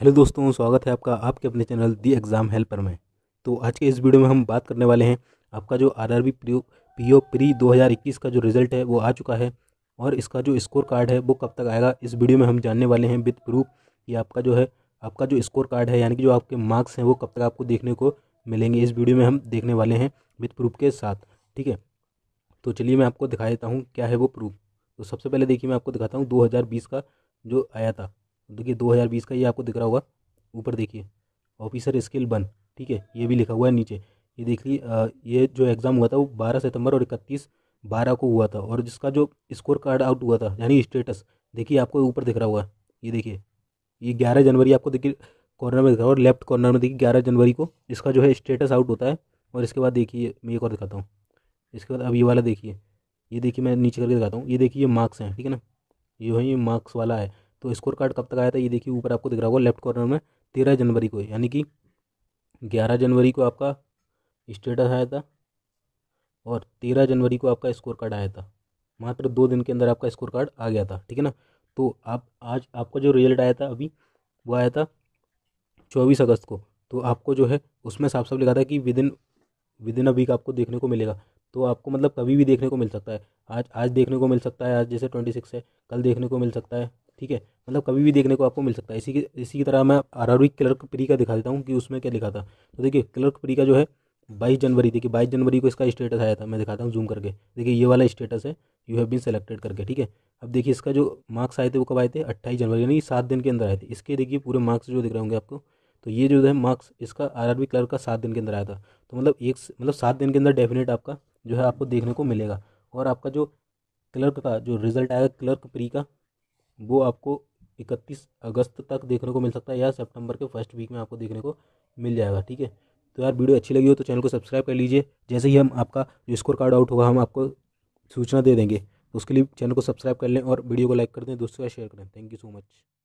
hello दोस्तों स्वागत है आपका आपके अपने चैनल दी एग्ज़ाम हेल्पर में तो आज के इस वीडियो में हम बात करने वाले हैं आपका जो R R B P O pre दो हज़ार इक्कीस का जो रिज़ल्ट है वो आ चुका है और इसका जो स्कोर कार्ड है वो कब तक आएगा इस वीडियो में हम जानने वाले हैं विथ प्रूफ कि आपका जो है आपका जो स्कोर कार्ड है यानी कि जो आपके मार्क्स हैं वो कब तक आपको देखने को मिलेंगे इस वीडियो में हम देखने वाले हैं विथ प्रूफ के साथ ठीक है तो चलिए मैं आपको दिखा देता हूँ क्या है वो प्रूफ तो सबसे पहले देखिए मैं आपको दिखाता हूँ दो हज़ार बीस का जो आया था तो देखिए 2020 का ये आपको दिख रहा होगा ऊपर देखिए ऑफिसर स्किल वन ठीक है ये भी लिखा हुआ है नीचे ये देखिए ये जो एग्ज़ाम हुआ था वो बारह सितंबर और इकतीस बारह को हुआ था और जिसका जो स्कोर कार्ड आउट हुआ था यानी स्टेटस देखिए आपको ऊपर दिख रहा होगा ये देखिए ये ग्यारह जनवरी आपको देखिए कॉर्नर में दिख रहा है और लेफ्ट कॉर्नर में देखिए ग्यारह जनवरी को इसका जो है स्टेटस आउट होता है और इसके बाद देखिए मैं एक और दिखाता हूँ इसके बाद अब ये वाला देखिए ये देखिए मैं नीचे करके दिखाता हूँ ये देखिए ये मार्क्स हैं ठीक है ना ये वही मार्क्स वाला है तो स्कोर कार्ड कब तक आया था ये देखिए ऊपर आपको दिख रहा होगा लेफ्ट कॉर्नर में तेरह जनवरी को यानी कि ग्यारह जनवरी को आपका स्टेटस आया था और तेरह जनवरी को आपका स्कोर कार्ड आया था मात्र दो दिन के अंदर आपका स्कोर कार्ड आ गया था ठीक है ना तो आप आज आपका जो रिजल्ट आया था अभी वो आया था चौबीस अगस्त को तो आपको जो है उसमें साफ साफ लिखा था कि within within a week आपको देखने को मिलेगा तो आपको मतलब कभी भी देखने को मिल सकता है आज आज देखने को मिल सकता है आज जैसे ट्वेंटी सिक्स है कल देखने को मिल सकता है ठीक है मतलब कभी भी देखने को आपको मिल सकता है इसी की इसी की तरह मैं आर आर क्लर्क प्री का दिखा देता हूँ कि उसमें क्या लिखा था तो देखिए क्लर्क प्री का जो है बाईस जनवरी देखिए बाईस जनवरी को इसका स्टेटस आया था मैं दिखाता हूँ जूम करके देखिए ये वाला स्टेटस है यू हैव बीन सेलेक्टेड करके ठीक है अब देखिए इसका जो मार्क्स आए थे वो कब आए थे अट्ठाईस जनवरी यानी सात दिन के अंदर आए थे इसके देखिए पूरे मार्क्स जो दिख रहे होंगे आपको तो ये जो है मार्क्स इसका आरआरबी क्लर्क का सात दिन के अंदर आया था तो मतलब एक मतलब सात दिन के अंदर डेफिनेट आपका जो है आपको देखने को मिलेगा और आपका जो क्लर्क का जो रिजल्ट आएगा क्लर्क प्री का वो आपको इकतीस अगस्त तक देखने को मिल सकता है या सितंबर के फर्स्ट वीक में आपको देखने को मिल जाएगा ठीक है तो यार वीडियो अच्छी लगी हो तो चैनल को सब्सक्राइब कर लीजिए जैसे ही हम आपका जो स्कोर कार्ड आउट होगा हम आपको सूचना दे देंगे तो उसके लिए चैनल को सब्सक्राइब कर लें और वीडियो को लाइक कर दें दोस्तों का शेयर करें थैंक यू सो मच